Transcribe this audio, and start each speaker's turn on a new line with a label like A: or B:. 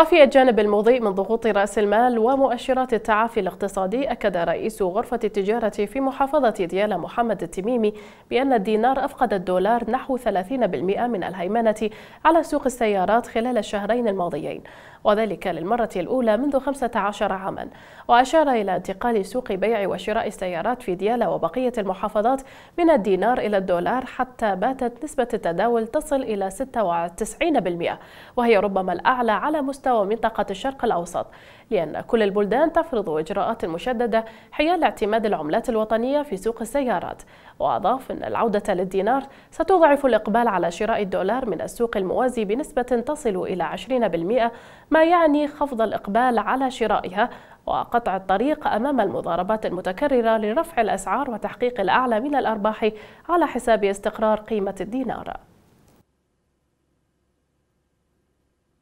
A: وفي الجانب المضيء من ضغوط رأس المال ومؤشرات التعافي الاقتصادي أكد رئيس غرفة التجارة في محافظة ديالى محمد التميمي بأن الدينار أفقد الدولار نحو 30% من الهيمنة على سوق السيارات خلال الشهرين الماضيين وذلك للمرة الأولى منذ 15 عاما وأشار إلى انتقال سوق بيع وشراء السيارات في ديالى وبقية المحافظات من الدينار إلى الدولار حتى باتت نسبة التداول تصل إلى 96% وهي ربما الأعلى على مستوى مستوى منطقة الشرق الأوسط لأن كل البلدان تفرض إجراءات مشددة حيال اعتماد العملات الوطنية في سوق السيارات وأضاف أن العودة للدينار ستضعف الإقبال على شراء الدولار من السوق الموازي بنسبة تصل إلى 20% ما يعني خفض الإقبال على شرائها وقطع الطريق أمام المضاربات المتكررة لرفع الأسعار وتحقيق الأعلى من الأرباح على حساب استقرار قيمة الدينار